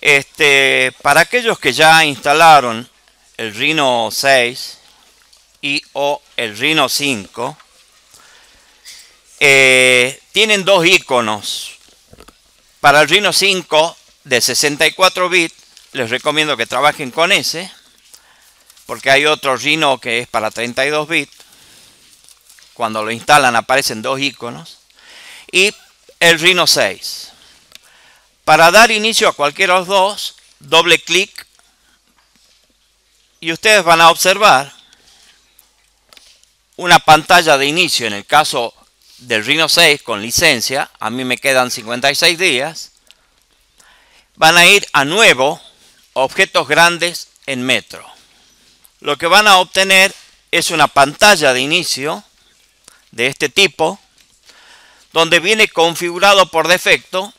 Este, para aquellos que ya instalaron el Rhino 6 y o el Rhino 5, eh, tienen dos iconos. Para el Rhino 5 de 64 bits, les recomiendo que trabajen con ese, porque hay otro Rhino que es para 32 bits. Cuando lo instalan aparecen dos iconos. Y el Rhino 6. Para dar inicio a cualquiera de los dos, doble clic y ustedes van a observar una pantalla de inicio. En el caso del Rhino 6 con licencia, a mí me quedan 56 días. Van a ir a nuevo, objetos grandes en metro. Lo que van a obtener es una pantalla de inicio de este tipo, donde viene configurado por defecto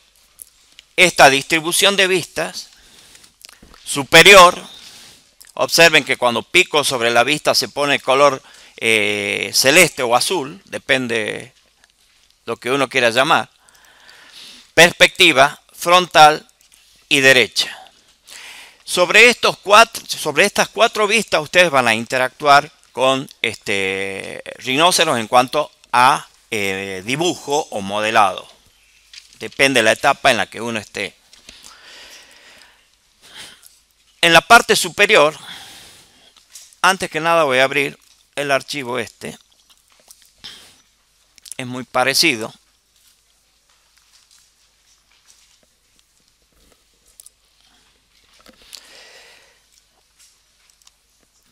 esta distribución de vistas superior, observen que cuando pico sobre la vista se pone color eh, celeste o azul, depende lo que uno quiera llamar, perspectiva frontal y derecha. Sobre, estos sobre estas cuatro vistas ustedes van a interactuar con este, en cuanto a eh, dibujo o modelado. Depende de la etapa en la que uno esté. En la parte superior, antes que nada voy a abrir el archivo este. Es muy parecido.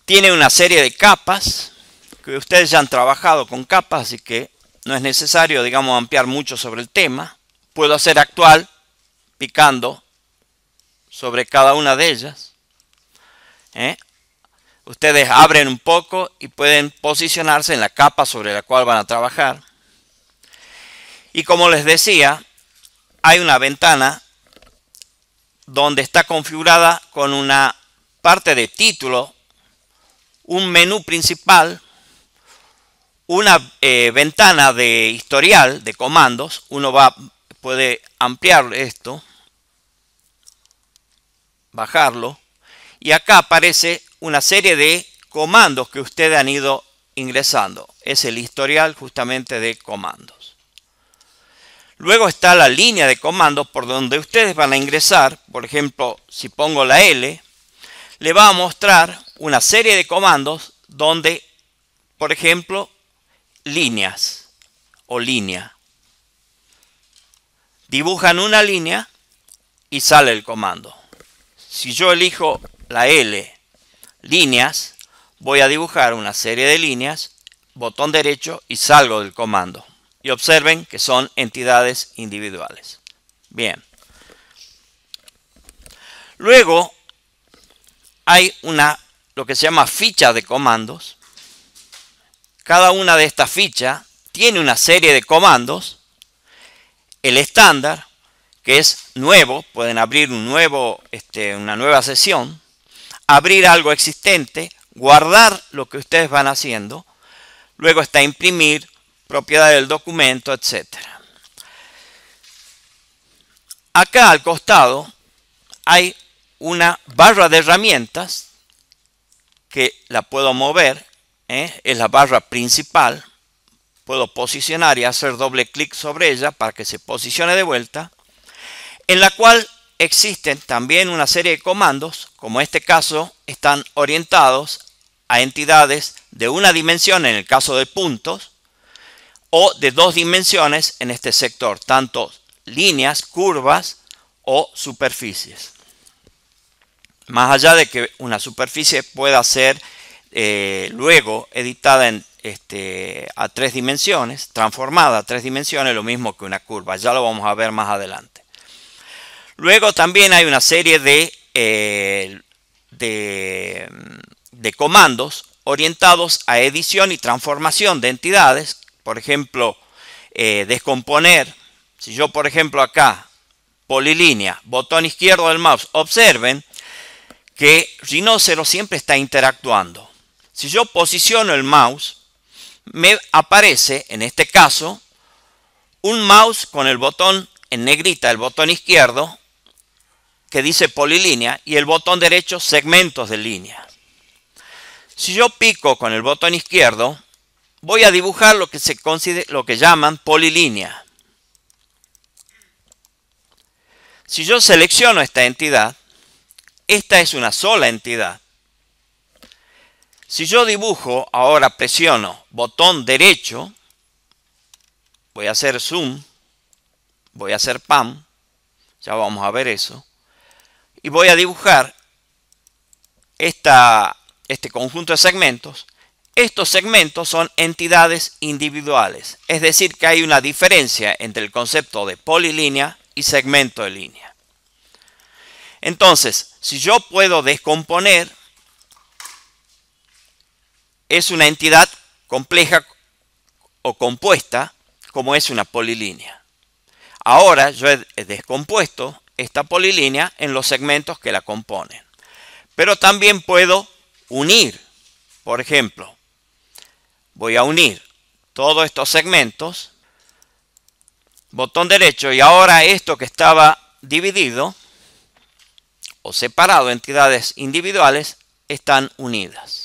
Tiene una serie de capas, que ustedes ya han trabajado con capas, así que no es necesario, digamos, ampliar mucho sobre el tema puedo hacer actual picando sobre cada una de ellas. ¿eh? Ustedes abren un poco y pueden posicionarse en la capa sobre la cual van a trabajar. Y como les decía, hay una ventana donde está configurada con una parte de título, un menú principal, una eh, ventana de historial de comandos. Uno va puede ampliar esto, bajarlo, y acá aparece una serie de comandos que ustedes han ido ingresando. Es el historial justamente de comandos. Luego está la línea de comandos por donde ustedes van a ingresar. Por ejemplo, si pongo la L, le va a mostrar una serie de comandos donde, por ejemplo, líneas o línea dibujan una línea y sale el comando. Si yo elijo la L, líneas, voy a dibujar una serie de líneas, botón derecho y salgo del comando. Y observen que son entidades individuales. Bien. Luego hay una lo que se llama ficha de comandos. Cada una de estas fichas tiene una serie de comandos el estándar, que es nuevo, pueden abrir un nuevo, este, una nueva sesión, abrir algo existente, guardar lo que ustedes van haciendo, luego está imprimir, propiedad del documento, etc. Acá al costado hay una barra de herramientas que la puedo mover, ¿eh? es la barra principal, puedo posicionar y hacer doble clic sobre ella para que se posicione de vuelta, en la cual existen también una serie de comandos, como en este caso están orientados a entidades de una dimensión en el caso de puntos o de dos dimensiones en este sector, tanto líneas, curvas o superficies. Más allá de que una superficie pueda ser eh, luego editada en este, a tres dimensiones, transformada a tres dimensiones, lo mismo que una curva. Ya lo vamos a ver más adelante. Luego también hay una serie de, eh, de, comandos orientados a edición y transformación de entidades. Por ejemplo, eh, descomponer. Si yo, por ejemplo, acá, polilínea, botón izquierdo del mouse, observen que Rhinoceros siempre está interactuando. Si yo posiciono el mouse, me aparece, en este caso, un mouse con el botón en negrita, el botón izquierdo, que dice polilínea, y el botón derecho, segmentos de línea. Si yo pico con el botón izquierdo, voy a dibujar lo que, se lo que llaman polilínea. Si yo selecciono esta entidad, esta es una sola entidad. Si yo dibujo, ahora presiono botón derecho, voy a hacer zoom, voy a hacer PAM, ya vamos a ver eso, y voy a dibujar esta, este conjunto de segmentos. Estos segmentos son entidades individuales, es decir, que hay una diferencia entre el concepto de polilínea y segmento de línea. Entonces, si yo puedo descomponer es una entidad compleja o compuesta como es una polilínea. Ahora yo he descompuesto esta polilínea en los segmentos que la componen. Pero también puedo unir, por ejemplo, voy a unir todos estos segmentos, botón derecho y ahora esto que estaba dividido o separado, entidades individuales, están unidas.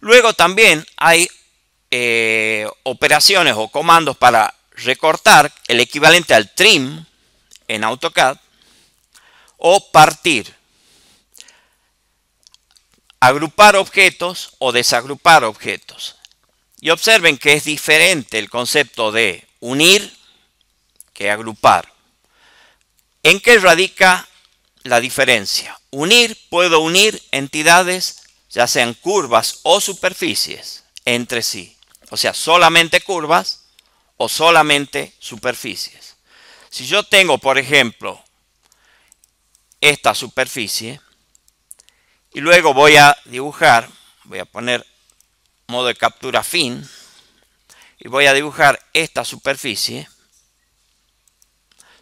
Luego también hay eh, operaciones o comandos para recortar, el equivalente al trim en AutoCAD, o partir. Agrupar objetos o desagrupar objetos. Y observen que es diferente el concepto de unir que agrupar. ¿En qué radica la diferencia? Unir, puedo unir entidades ya sean curvas o superficies, entre sí. O sea, solamente curvas o solamente superficies. Si yo tengo, por ejemplo, esta superficie, y luego voy a dibujar, voy a poner modo de captura fin, y voy a dibujar esta superficie.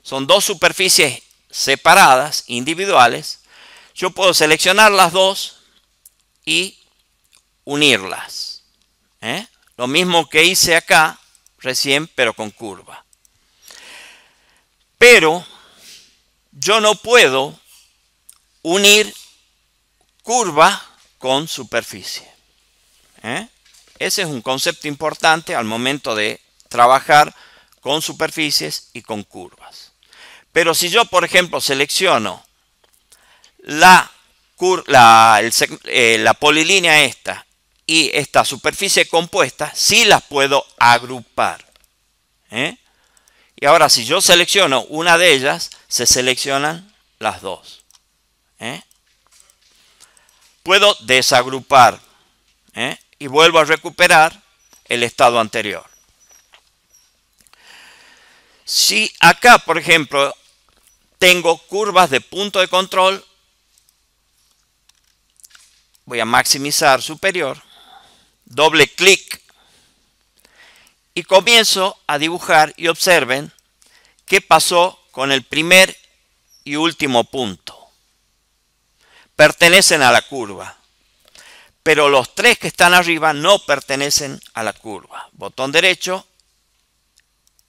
Son dos superficies separadas, individuales. Yo puedo seleccionar las dos y unirlas. ¿eh? Lo mismo que hice acá recién, pero con curva. Pero yo no puedo unir curva con superficie. ¿eh? Ese es un concepto importante al momento de trabajar con superficies y con curvas. Pero si yo, por ejemplo, selecciono la eh, la, polilínea esta y esta superficie compuesta, sí las puedo agrupar. ¿eh? Y ahora si yo selecciono una de ellas, se seleccionan las dos. ¿eh? Puedo desagrupar y vuelvo a recuperar el estado anterior. Si acá, por ejemplo, tengo curvas de punto de control voy a maximizar superior, doble clic y comienzo a dibujar y observen qué pasó con el primer y último punto. Pertenecen a la curva, pero los tres que están arriba no pertenecen a la curva. Botón derecho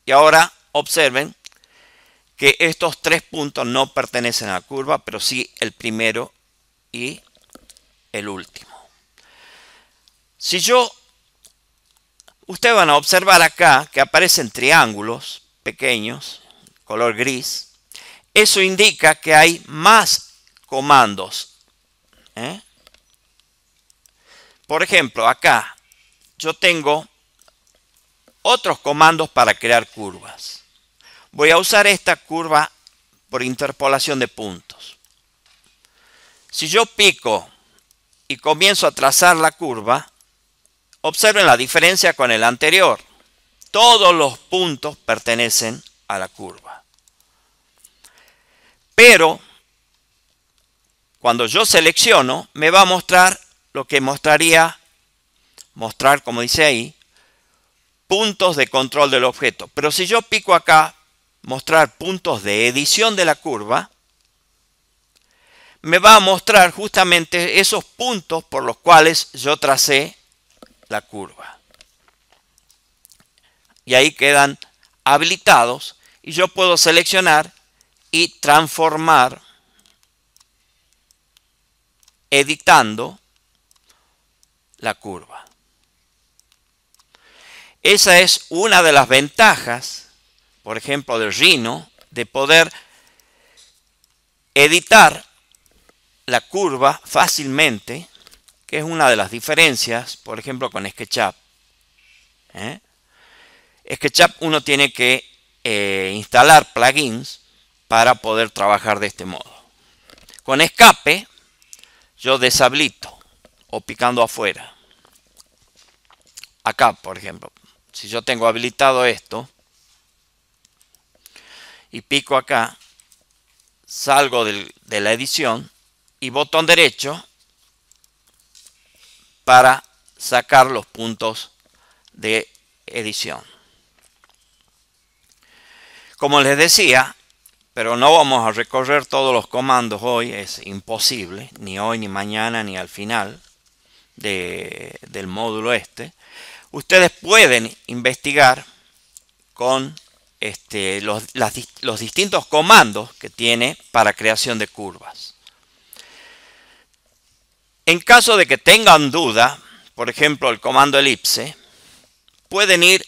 y ahora observen que estos tres puntos no pertenecen a la curva, pero sí el primero y el último. Si yo, ustedes van a observar acá que aparecen triángulos pequeños, color gris, eso indica que hay más comandos. ¿eh? Por ejemplo, acá yo tengo otros comandos para crear curvas. Voy a usar esta curva por interpolación de puntos. Si yo pico y comienzo a trazar la curva, observen la diferencia con el anterior. Todos los puntos pertenecen a la curva. Pero cuando yo selecciono, me va a mostrar lo que mostraría, mostrar como dice ahí, puntos de control del objeto. Pero si yo pico acá, mostrar puntos de edición de la curva, me va a mostrar justamente esos puntos por los cuales yo tracé la curva. Y ahí quedan habilitados y yo puedo seleccionar y transformar editando la curva. Esa es una de las ventajas, por ejemplo, del Rhino, de poder editar la curva fácilmente, que es una de las diferencias, por ejemplo, con SketchUp. ¿Eh? SketchUp uno tiene que eh, instalar plugins para poder trabajar de este modo. Con escape, yo deshabilito o picando afuera. Acá, por ejemplo, si yo tengo habilitado esto y pico acá, salgo de la edición, y botón derecho para sacar los puntos de edición. Como les decía, pero no vamos a recorrer todos los comandos hoy, es imposible, ni hoy, ni mañana, ni al final del módulo este. Ustedes pueden investigar con este, los, los distintos comandos que tiene para creación de curvas. En caso de que tengan duda, por ejemplo el comando elipse, pueden ir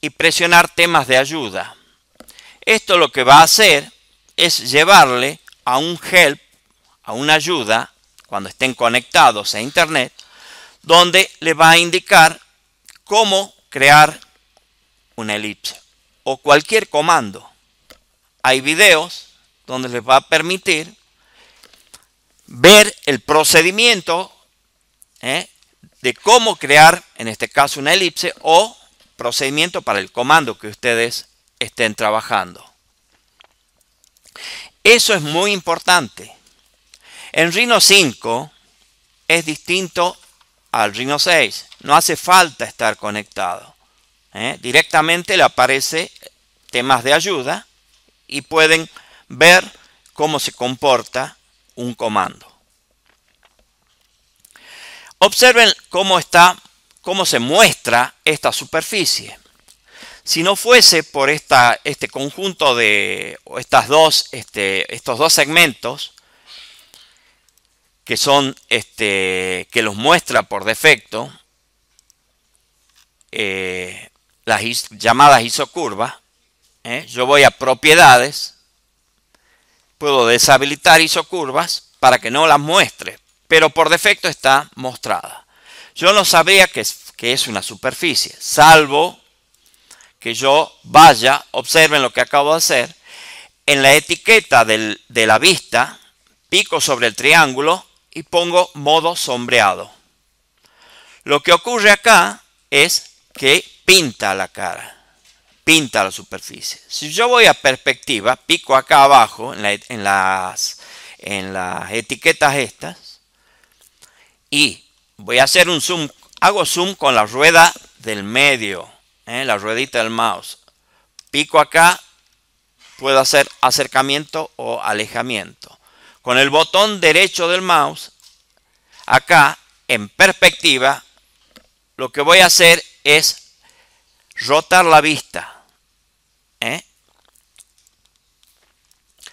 y presionar temas de ayuda. Esto lo que va a hacer es llevarle a un help, a una ayuda, cuando estén conectados a internet, donde le va a indicar cómo crear una elipse o cualquier comando. Hay videos donde les va a permitir ver el procedimiento ¿eh? de cómo crear, en este caso, una elipse o procedimiento para el comando que ustedes estén trabajando. Eso es muy importante. En Rhino 5 es distinto al Rhino 6. No hace falta estar conectado. ¿eh? Directamente le aparece temas de ayuda y pueden ver cómo se comporta un comando. Observen cómo está, cómo se muestra esta superficie. Si no fuese por esta, este conjunto de estas dos, este, estos dos segmentos, que son este, que los muestra por defecto, eh, las llamadas isocurvas, ¿eh? yo voy a propiedades, Puedo deshabilitar isocurvas para que no las muestre, pero por defecto está mostrada. Yo no sabría que es, que es una superficie, salvo que yo vaya, observen lo que acabo de hacer, en la etiqueta de la vista, pico sobre el triángulo y pongo modo sombreado. Lo que ocurre acá es que pinta la cara pinta la superficie. Si yo voy a perspectiva, pico acá abajo en, las, en las etiquetas estas y voy a hacer un zoom, hago zoom con la rueda del medio, ¿eh? la ruedita del mouse. Pico acá, puedo hacer acercamiento o alejamiento. Con el botón derecho del mouse, acá en perspectiva, lo que voy a hacer es rotar la vista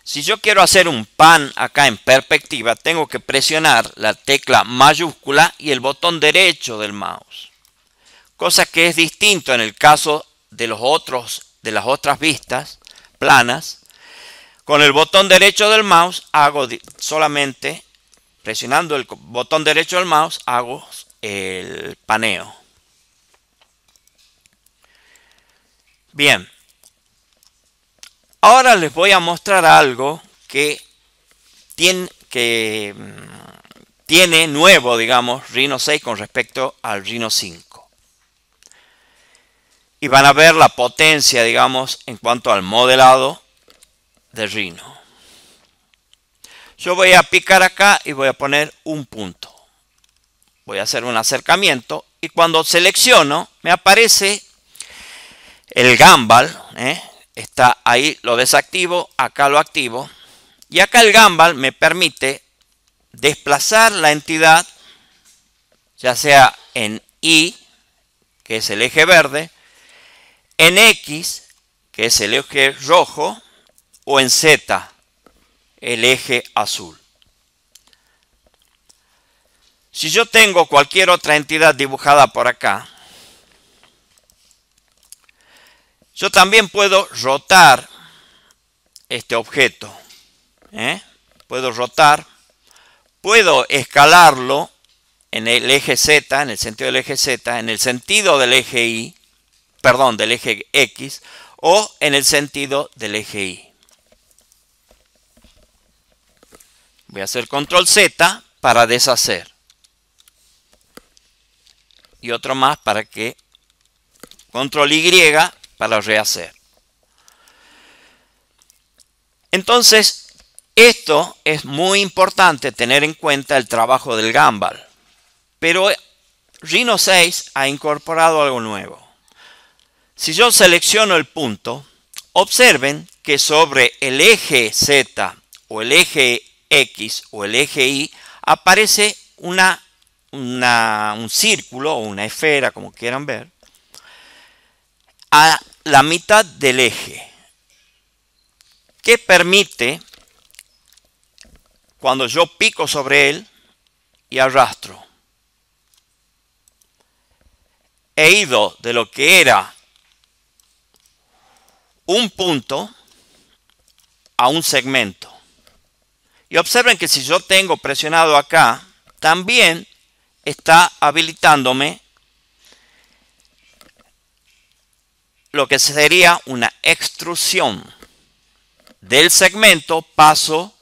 Si yo quiero hacer un pan acá en perspectiva, tengo que presionar la tecla mayúscula y el botón derecho del mouse. Cosa que es distinto en el caso de los otros de las otras vistas planas. Con el botón derecho del mouse hago solamente presionando el botón derecho del mouse hago el paneo. Bien, Ahora les voy a mostrar algo que mm, tiene, nuevo, digamos, Rhino 6 con respecto al Rhino 5. Y van a ver la potencia, digamos, en cuanto al modelado de Rhino. Yo voy a picar acá y voy a poner un punto. Voy a hacer un acercamiento y cuando selecciono me aparece el gambal, ¿eh? Está ahí, lo desactivo, acá lo activo. Y acá el GAMBAL me permite desplazar la entidad, ya sea en Y, que es el eje verde, en X, que es el eje rojo, o en Z, el eje azul. Si yo tengo cualquier otra entidad dibujada por acá, Yo también puedo rotar este objeto. ¿eh? Puedo rotar. Puedo escalarlo en el eje Z, en el sentido del eje Z, en el sentido del eje Y, perdón, del eje X, o en el sentido del eje Y. Voy a hacer control Z para deshacer. Y otro más para que control Y para rehacer. Entonces, esto es muy importante tener en cuenta el trabajo del Gambal. Pero Rhino 6 ha incorporado algo nuevo. Si yo selecciono el punto, observen que sobre el eje Z o el eje X o el eje Y aparece una, un círculo o una esfera, como quieran ver, a la mitad del eje, que permite, cuando yo pico sobre él y arrastro, he ido de lo que era un punto a un segmento. Y observen que si yo tengo presionado acá, también está habilitándome lo que sería una extrusión del segmento paso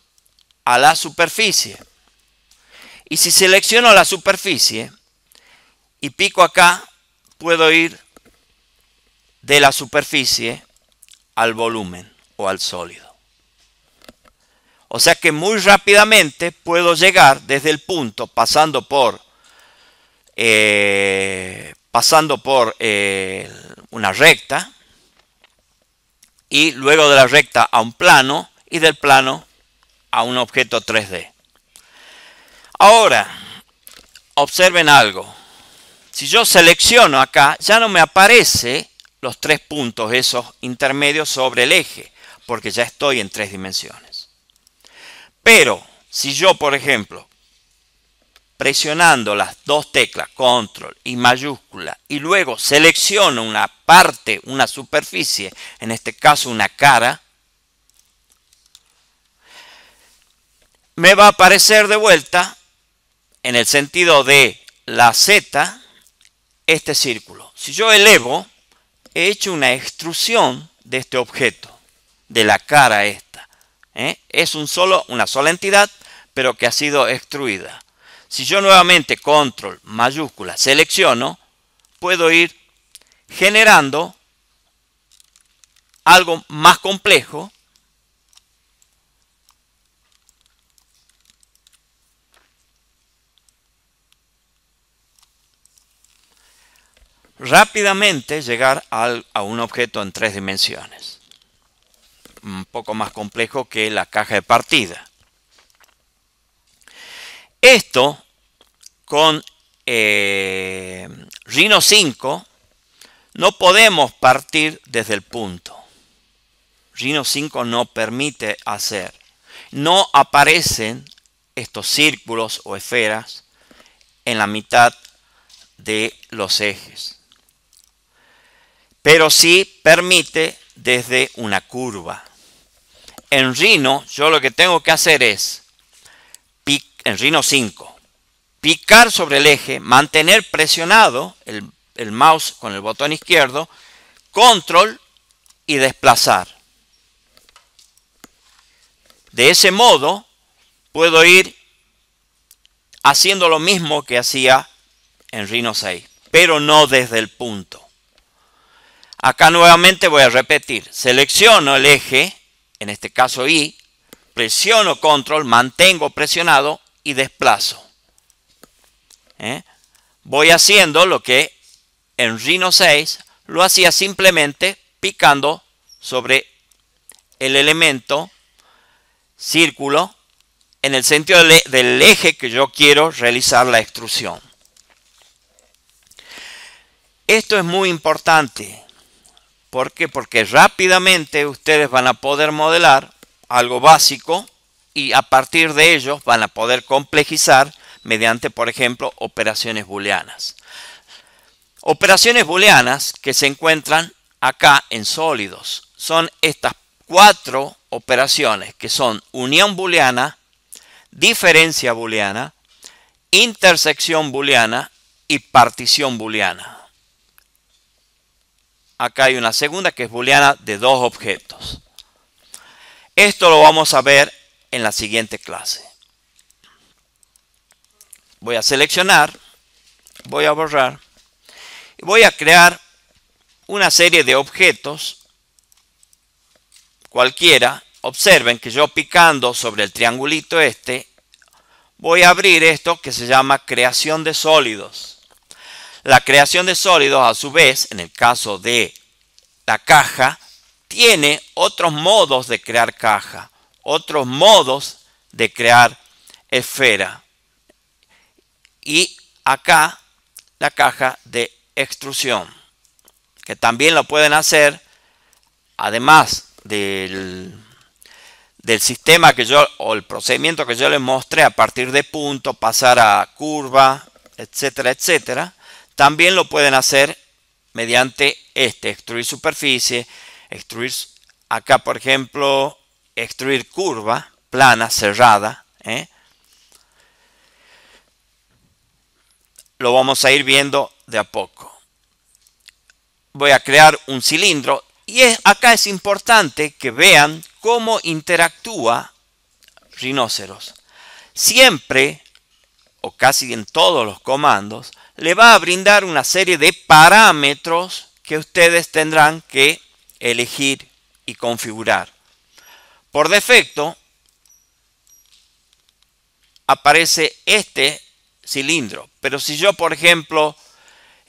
a la superficie. Y si selecciono la superficie y pico acá, puedo ir de la superficie al volumen o al sólido. O sea que muy rápidamente puedo llegar desde el punto, pasando por eh, pasando por eh, una recta y luego de la recta a un plano y del plano a un objeto 3D. Ahora, observen algo. Si yo selecciono acá, ya no me aparece los tres puntos esos intermedios sobre el eje, porque ya estoy en tres dimensiones. Pero si yo, por ejemplo, presionando las dos teclas control y mayúscula y luego selecciono una parte, una superficie, en este caso una cara, me va a aparecer de vuelta en el sentido de la Z este círculo. Si yo elevo, he hecho una extrusión de este objeto, de la cara esta. ¿eh? Es un solo, una sola entidad, pero que ha sido extruida. Si yo nuevamente control mayúscula selecciono, puedo ir generando algo más complejo rápidamente llegar a un objeto en tres dimensiones. Un poco más complejo que la caja de partida. Esto con eh, Rhino 5 no podemos partir desde el punto. Rhino 5 no permite hacer. No aparecen estos círculos o esferas en la mitad de los ejes. Pero sí permite desde una curva. En Rhino yo lo que tengo que hacer es en Rhino 5. Picar sobre el eje, mantener presionado el, mouse con el botón izquierdo, control y desplazar. De ese modo puedo ir haciendo lo mismo que hacía en Rhino 6, pero no desde el punto. Acá nuevamente voy a repetir. Selecciono el eje, en este caso Y, presiono control, mantengo presionado y desplazo. ¿Eh? Voy haciendo lo que en Rhino 6 lo hacía simplemente picando sobre el elemento círculo en el sentido e, del eje que yo quiero realizar la extrusión. Esto es muy importante. ¿Por Porque rápidamente ustedes van a poder modelar algo básico y a partir de ellos van a poder complejizar mediante, por ejemplo, operaciones booleanas. Operaciones booleanas que se encuentran acá en sólidos son estas cuatro operaciones que son unión booleana, diferencia booleana, intersección booleana y partición booleana. Acá hay una segunda que es booleana de dos objetos. Esto lo vamos a ver en la siguiente clase. Voy a seleccionar, voy a borrar y voy a crear una serie de objetos cualquiera. Observen que yo picando sobre el triangulito este voy a abrir esto que se llama creación de sólidos. La creación de sólidos a su vez, en el caso de la caja, tiene otros modos de crear caja otros modos de crear esfera. Y acá la caja de extrusión, que también lo pueden hacer, además del, sistema que yo, o el procedimiento que yo les mostré a partir de punto, pasar a curva, etcétera, etcétera, también lo pueden hacer mediante este, extruir superficie, extruir acá, por ejemplo, extruir curva, plana, cerrada. ¿eh? Lo vamos a ir viendo de a poco. Voy a crear un cilindro y es, acá es importante que vean cómo interactúa Rhinoceros. Siempre, o casi en todos los comandos, le va a brindar una serie de parámetros que ustedes tendrán que elegir y configurar. Por defecto aparece este cilindro. Pero si yo, por ejemplo,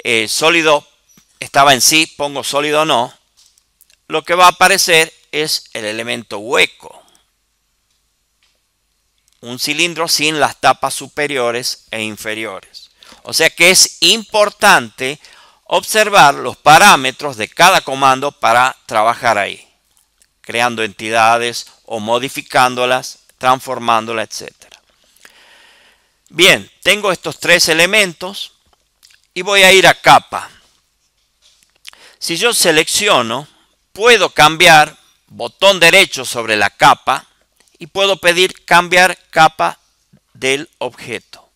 eh, sólido estaba en sí, pongo sólido no, lo que va a aparecer es el elemento hueco. Un cilindro sin las tapas superiores e inferiores. O sea que es importante observar los parámetros de cada comando para trabajar ahí creando entidades o modificándolas, transformándolas, etc. Bien, tengo estos tres elementos y voy a ir a capa. Si yo selecciono, puedo cambiar botón derecho sobre la capa y puedo pedir cambiar capa del objeto.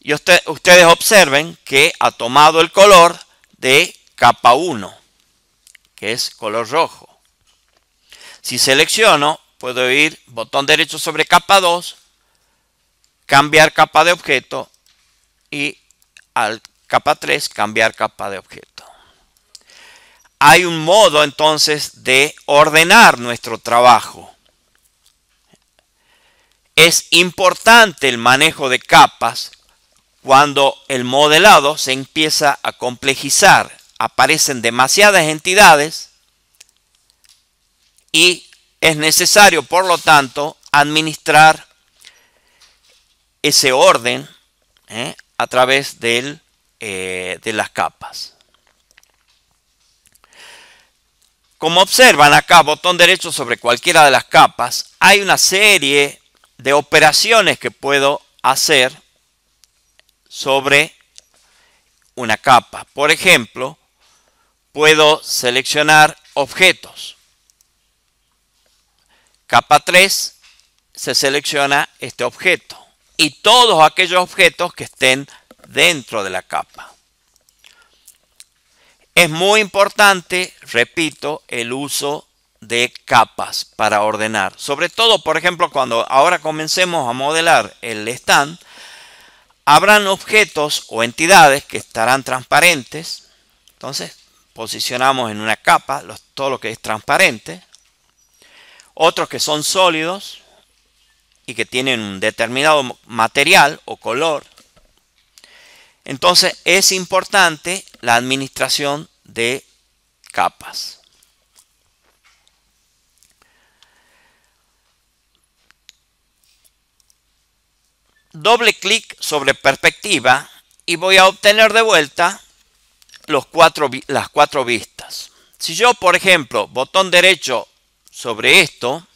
Y ustedes observen que ha tomado el color de capa 1 es color rojo. Si selecciono, puedo ir botón derecho sobre capa 2, cambiar capa de objeto y al capa 3 cambiar capa de objeto. Hay un modo entonces de ordenar nuestro trabajo. Es importante el manejo de capas cuando el modelado se empieza a complejizar aparecen demasiadas entidades y es necesario, por lo tanto, administrar ese orden ¿eh? a través eh, de las capas. Como observan acá, botón derecho sobre cualquiera de las capas, hay una serie de operaciones que puedo hacer sobre una capa. Por ejemplo, puedo seleccionar objetos. Capa 3 se selecciona este objeto y todos aquellos objetos que estén dentro de la capa. Es muy importante, repito, el uso de capas para ordenar. Sobre todo, por ejemplo, cuando ahora comencemos a modelar el stand, habrán objetos o entidades que estarán transparentes. Entonces, posicionamos en una capa, todo lo que es transparente. Otros que son sólidos y que tienen un determinado material o color. Entonces es importante la administración de capas. Doble clic sobre perspectiva y voy a obtener de vuelta cuatro, las cuatro vistas. Si yo, por ejemplo, botón derecho sobre esto,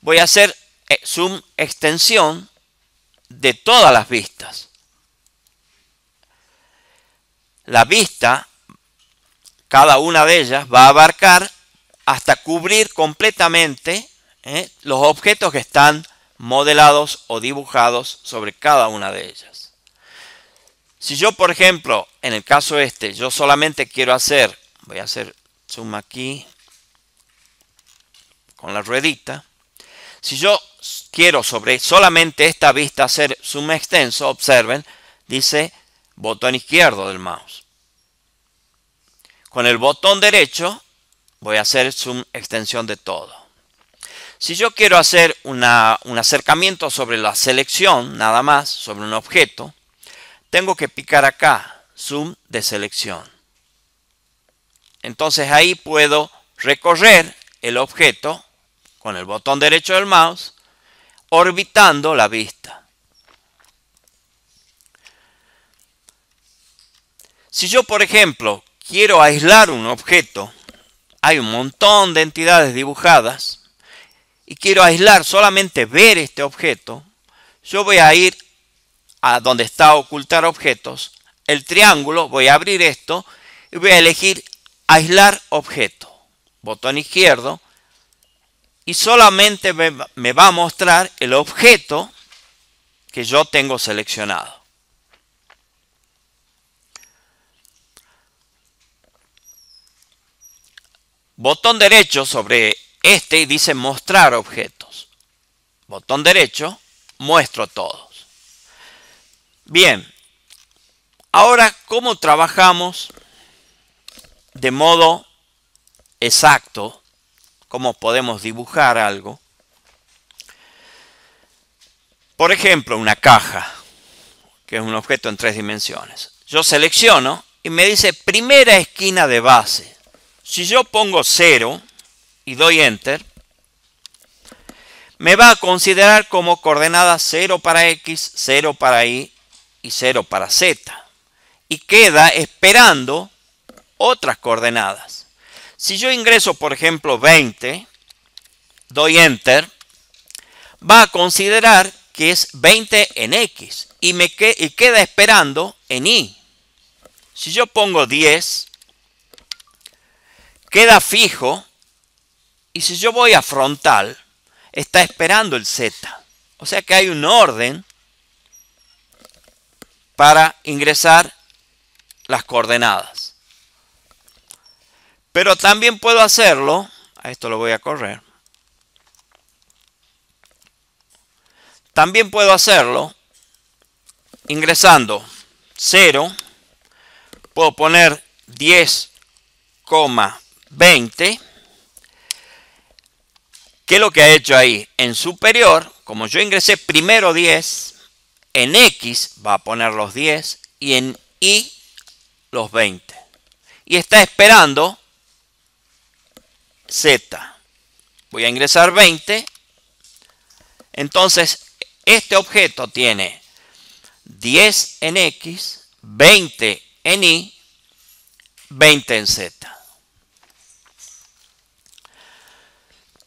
voy a hacer eh, zoom extensión de todas las vistas. La vista, cada una de ellas, va a abarcar hasta cubrir completamente eh, los objetos que están modelados o dibujados sobre cada una de ellas. Si yo, por ejemplo, en el caso este, yo solamente quiero hacer, voy a hacer zoom aquí con la ruedita. Si yo quiero sobre solamente esta vista hacer zoom extenso, observen, dice botón izquierdo del mouse. Con el botón derecho voy a hacer zoom extensión de todo. Si yo quiero hacer un acercamiento sobre la selección, nada más, sobre un objeto, tengo que picar acá, zoom de selección. Entonces ahí puedo recorrer el objeto con el botón derecho del mouse, orbitando la vista. Si yo, por ejemplo, quiero aislar un objeto, hay un montón de entidades dibujadas, y quiero aislar solamente ver este objeto, yo voy a ir a donde está ocultar objetos, el triángulo, voy a abrir esto y voy a elegir aislar objeto. Botón izquierdo y solamente me, va a mostrar el objeto que yo tengo seleccionado. Botón derecho sobre este y dice mostrar objetos. Botón derecho, muestro todo. Bien, ahora cómo trabajamos de modo exacto, cómo podemos dibujar algo. Por ejemplo, una caja, que es un objeto en tres dimensiones. Yo selecciono y me dice primera esquina de base. Si yo pongo 0 y doy Enter, me va a considerar como coordenada 0 para X, 0 para Y y 0 para z. Y queda esperando otras coordenadas. Si yo ingreso, por ejemplo, 20, doy Enter, va a considerar que es 20 en X y, me queda esperando en Y. Si yo pongo 10, queda fijo y si yo voy a frontal, está esperando el Z. O sea que hay un orden para ingresar las coordenadas. Pero también puedo hacerlo, a esto lo voy a correr. También puedo hacerlo ingresando 0, puedo poner 10,20. ¿Qué es lo que ha hecho ahí? En superior, como yo ingresé primero 10, en X va a poner los 10 y en Y los 20. Y está esperando Z. Voy a ingresar 20. Entonces, este objeto tiene 10 en X, 20 en Y, 20 en Z.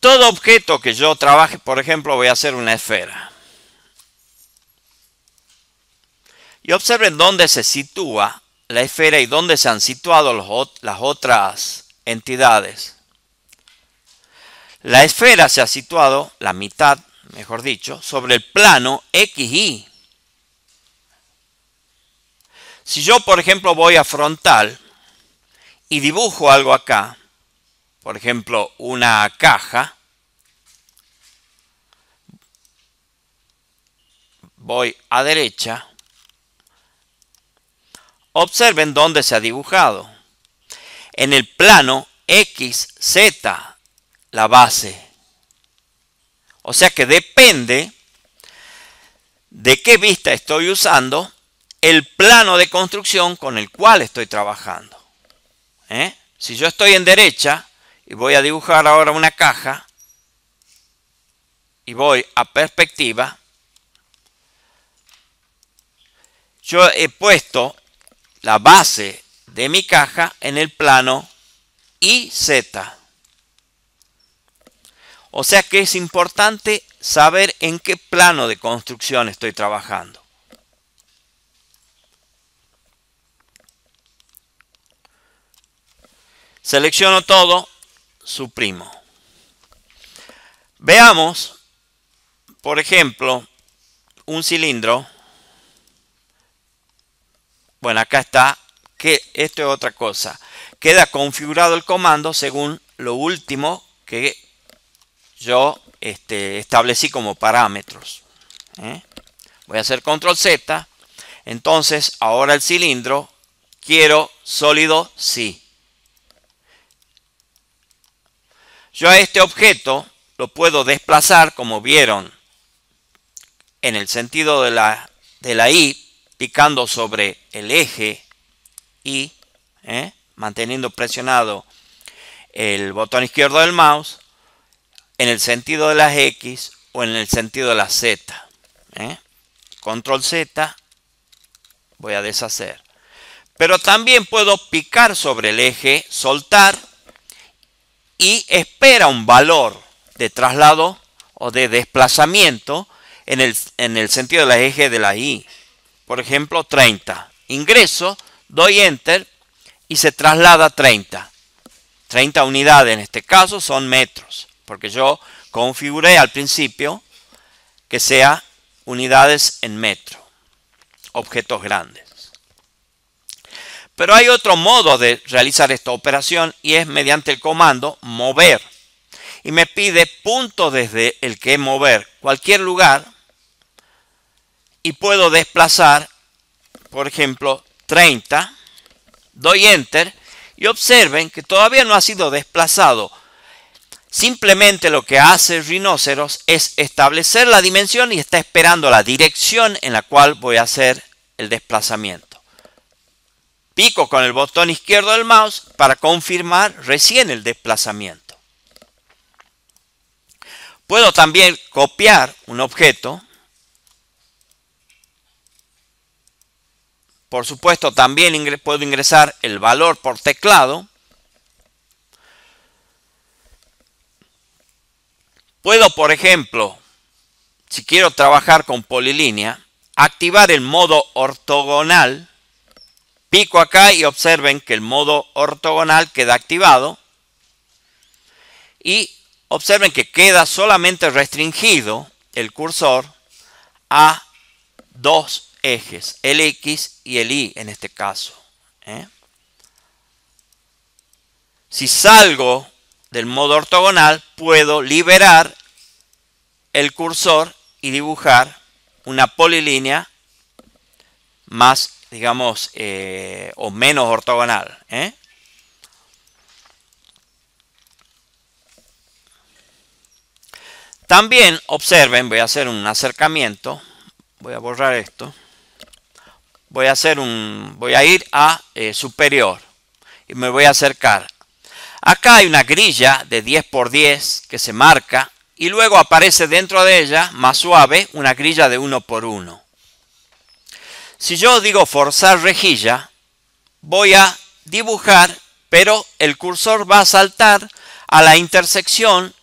Todo objeto que yo trabaje, por ejemplo, voy a hacer una esfera. Y observen dónde se sitúa la esfera y dónde se han situado las otras entidades. La esfera se ha situado, la mitad, mejor dicho, sobre el plano XY. Si yo, por ejemplo, voy a frontal y dibujo algo acá, por ejemplo, una caja, voy a derecha, Observen dónde se ha dibujado. En el plano XZ, la base. O sea que depende de qué vista estoy usando el plano de construcción con el cual estoy trabajando. ¿eh? Si yo estoy en derecha y voy a dibujar ahora una caja y voy a perspectiva, yo he puesto la base de mi caja en el plano IZ. O sea que es importante saber en qué plano de construcción estoy trabajando. Selecciono todo, suprimo. Veamos, por ejemplo, un cilindro bueno, acá está que esto es otra cosa. Queda configurado el comando según lo último que yo este, establecí como parámetros. ¿eh? Voy a hacer control Z. Entonces, ahora el cilindro, quiero sólido sí. Yo a este objeto lo puedo desplazar, como vieron, en el sentido de la, de la picando sobre el eje y ¿eh? manteniendo presionado el botón izquierdo del mouse en el sentido de las X o en el sentido de la Z. ¿eh? Control Z, voy a deshacer. Pero también puedo picar sobre el eje, soltar y espera un valor de traslado o de desplazamiento en el, sentido de las eje de la Y por ejemplo 30. Ingreso, doy enter y se traslada 30. 30 unidades en este caso son metros, porque yo configuré al principio que sea unidades en metro, objetos grandes. Pero hay otro modo de realizar esta operación y es mediante el comando mover. Y me pide punto desde el que mover cualquier lugar y puedo desplazar, por ejemplo, 30. Doy Enter y observen que todavía no ha sido desplazado. Simplemente lo que hace Rhinoceros es establecer la dimensión y está esperando la dirección en la cual voy a hacer el desplazamiento. Pico con el botón izquierdo del mouse para confirmar recién el desplazamiento. Puedo también copiar un objeto Por supuesto, también puedo ingresar el valor por teclado. Puedo, por ejemplo, si quiero trabajar con polilínea, activar el modo ortogonal. Pico acá y observen que el modo ortogonal queda activado. Y observen que queda solamente restringido el cursor a dos ejes, el X y el Y en este caso. ¿eh? Si salgo del modo ortogonal, puedo liberar el cursor y dibujar una polilínea más, digamos, eh, o menos ortogonal. ¿eh? También observen, voy a hacer un acercamiento voy a borrar esto voy a hacer un voy a ir a eh, superior y me voy a acercar acá hay una grilla de 10 por 10 que se marca y luego aparece dentro de ella más suave una grilla de 1 por 1 si yo digo forzar rejilla voy a dibujar pero el cursor va a saltar a la intersección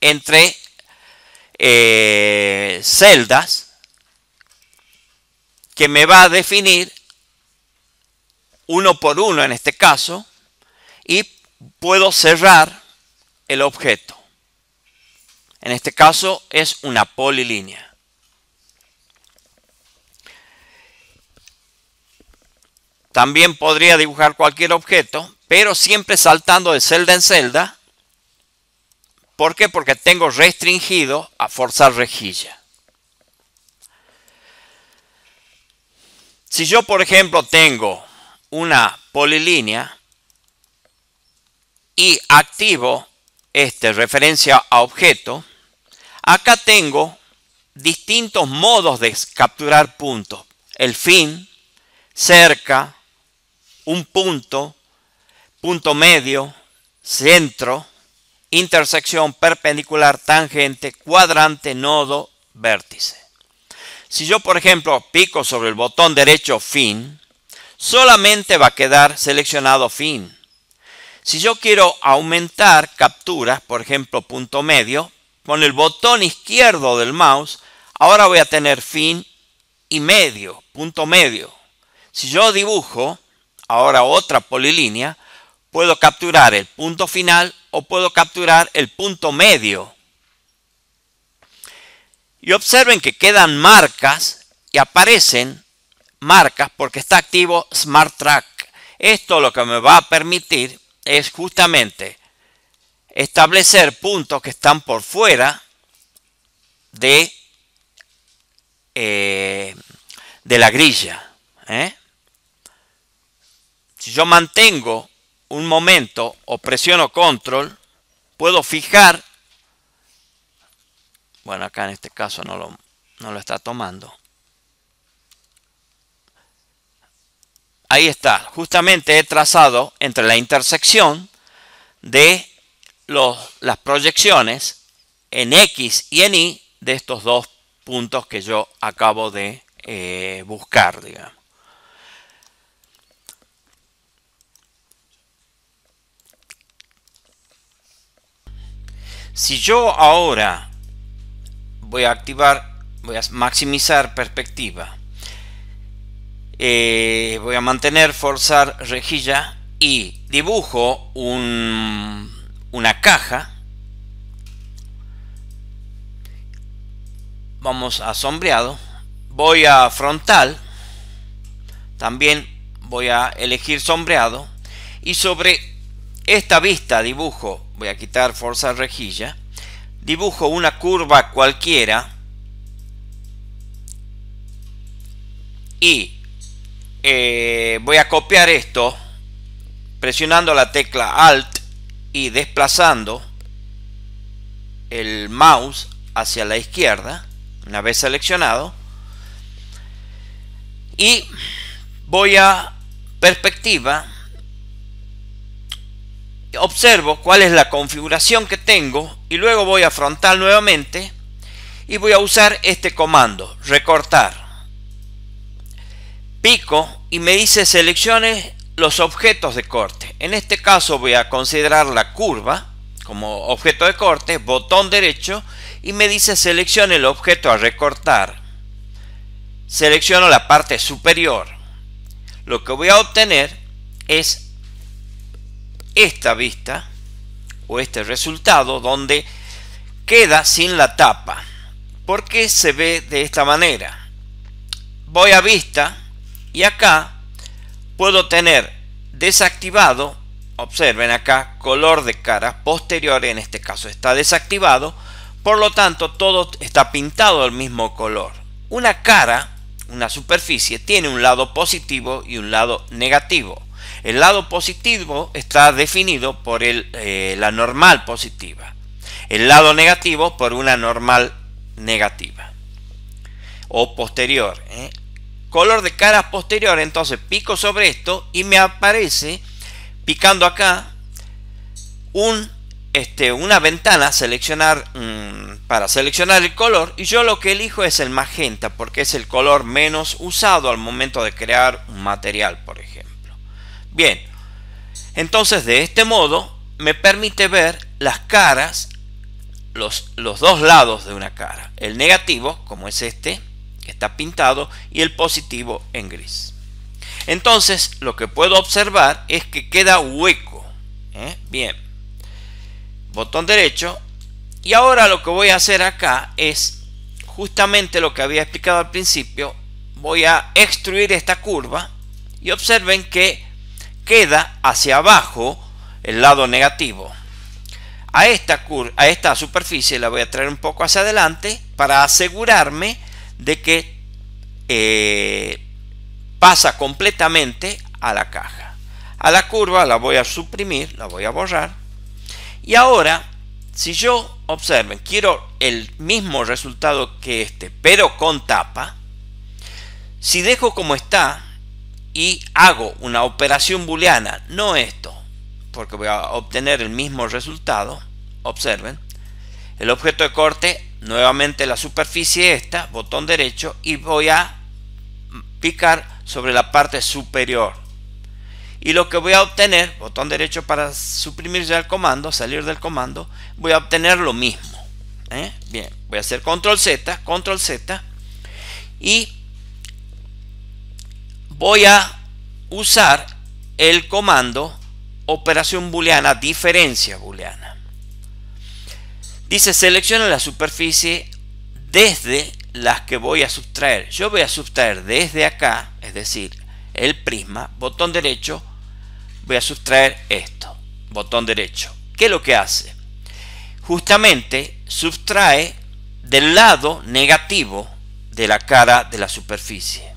entre eh, celdas que me va a definir uno por uno en este caso y puedo cerrar el objeto. En este caso es una polilínea. También podría dibujar cualquier objeto, pero siempre saltando de celda en celda ¿Por qué? Porque tengo restringido a forzar rejilla. Si yo, por ejemplo, tengo una polilínea y activo este referencia a objeto, acá tengo distintos modos de capturar puntos. El fin, cerca, un punto, punto medio, centro, intersección, perpendicular, tangente, cuadrante, nodo, vértice. Si yo, por ejemplo, pico sobre el botón derecho fin, solamente va a quedar seleccionado fin. Si yo quiero aumentar capturas, por ejemplo, punto medio, con el botón izquierdo del mouse, ahora voy a tener fin y medio, punto medio. Si yo dibujo ahora otra polilínea, puedo capturar el punto final o puedo capturar el punto medio. Y observen que quedan marcas y aparecen marcas porque está activo Smart Track. Esto lo que me va a permitir es justamente establecer puntos que están por fuera de, eh, de la grilla. ¿eh? Si yo mantengo un momento o presiono control, puedo fijar, bueno acá en este caso no lo, no lo está tomando. Ahí está, justamente he trazado entre la intersección de las proyecciones en X y en Y de estos dos puntos que yo acabo de eh, buscar, digamos. Si yo ahora voy a activar, voy a maximizar perspectiva, eh, voy a mantener, forzar rejilla y dibujo una caja. Vamos a sombreado. Voy a frontal. También voy a elegir sombreado. Y sobre esta vista dibujo, voy a quitar fuerza rejilla, dibujo una curva cualquiera y eh, voy a copiar esto presionando la tecla Alt y desplazando el mouse hacia la izquierda una vez seleccionado y voy a perspectiva observo cuál es la configuración que tengo y luego voy a frontal nuevamente y voy a usar este comando recortar pico y me dice seleccione los objetos de corte en este caso voy a considerar la curva como objeto de corte botón derecho y me dice seleccione el objeto a recortar selecciono la parte superior lo que voy a obtener es esta vista o este resultado donde queda sin la tapa. ¿Por qué se ve de esta manera? Voy a vista y acá puedo tener desactivado, observen acá, color de cara posterior, en este caso está desactivado, por lo tanto todo está pintado al mismo color. Una cara, una superficie, tiene un lado positivo y un lado negativo. El lado positivo está definido por eh, la normal positiva. El lado negativo por una normal negativa. O posterior. ¿eh? Color de cara posterior. Entonces pico sobre esto y me aparece picando acá un, este, una ventana seleccionar, mm, para seleccionar el color y yo lo que elijo es el magenta porque es el color menos usado al momento de crear un material por ejemplo. Bien, entonces de este modo me permite ver las caras, los, los dos lados de una cara. El negativo, como es este, que está pintado, y el positivo en gris. Entonces lo que puedo observar es que queda hueco. ¿eh? Bien, botón derecho. Y ahora lo que voy a hacer acá es justamente lo que había explicado al principio. Voy a extruir esta curva y observen que queda hacia abajo el lado negativo. A esta, a esta superficie la voy a traer un poco hacia adelante para asegurarme de que eh, pasa completamente a la caja. A la curva la voy a suprimir, la voy a borrar. Y ahora, si yo observen, quiero el mismo resultado que este, pero con tapa. Si dejo como está, y hago una operación booleana, no esto, porque voy a obtener el mismo resultado, observen, el objeto de corte, nuevamente la superficie esta, botón derecho, y voy a picar sobre la parte superior. Y lo que voy a obtener, botón derecho para suprimir ya el comando, salir del comando, voy a obtener lo mismo. ¿eh? Bien, voy a hacer control Z, control Z, y voy a usar el comando operación booleana, diferencia booleana. Dice, selecciona la superficie desde las que voy a sustraer. Yo voy a sustraer desde acá, es decir, el prisma, botón derecho, voy a sustraer esto, botón derecho. ¿Qué es lo que hace? Justamente sustrae del lado negativo de la cara de la superficie.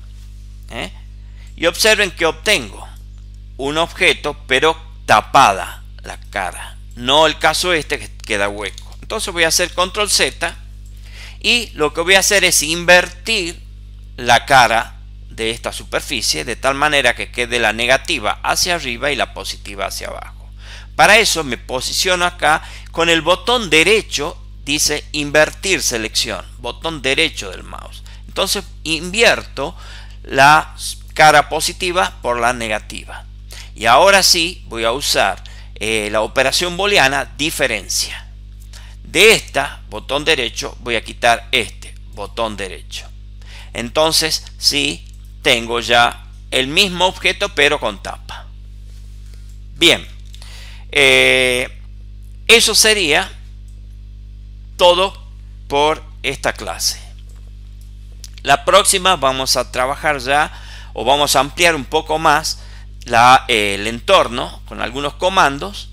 ¿eh? Y observen que obtengo un objeto pero tapada la cara. No el caso este que queda hueco. Entonces voy a hacer control Z y lo que voy a hacer es invertir la cara de esta superficie de tal manera que quede la negativa hacia arriba y la positiva hacia abajo. Para eso me posiciono acá con el botón derecho, dice invertir selección, botón derecho del mouse. Entonces invierto la cara positiva por la negativa. Y ahora sí voy a usar eh, la operación booleana diferencia. De esta, botón derecho, voy a quitar este, botón derecho. Entonces, sí, tengo ya el mismo objeto pero con tapa. Bien, eh, eso sería todo por esta clase. La próxima vamos a trabajar ya o vamos a ampliar un poco más eh, el entorno con algunos comandos,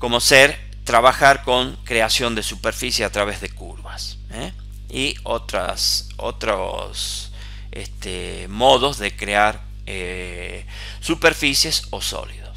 como ser trabajar con creación de superficie a través de curvas ¿eh? y otras, otros este, modos de crear eh, superficies o sólidos.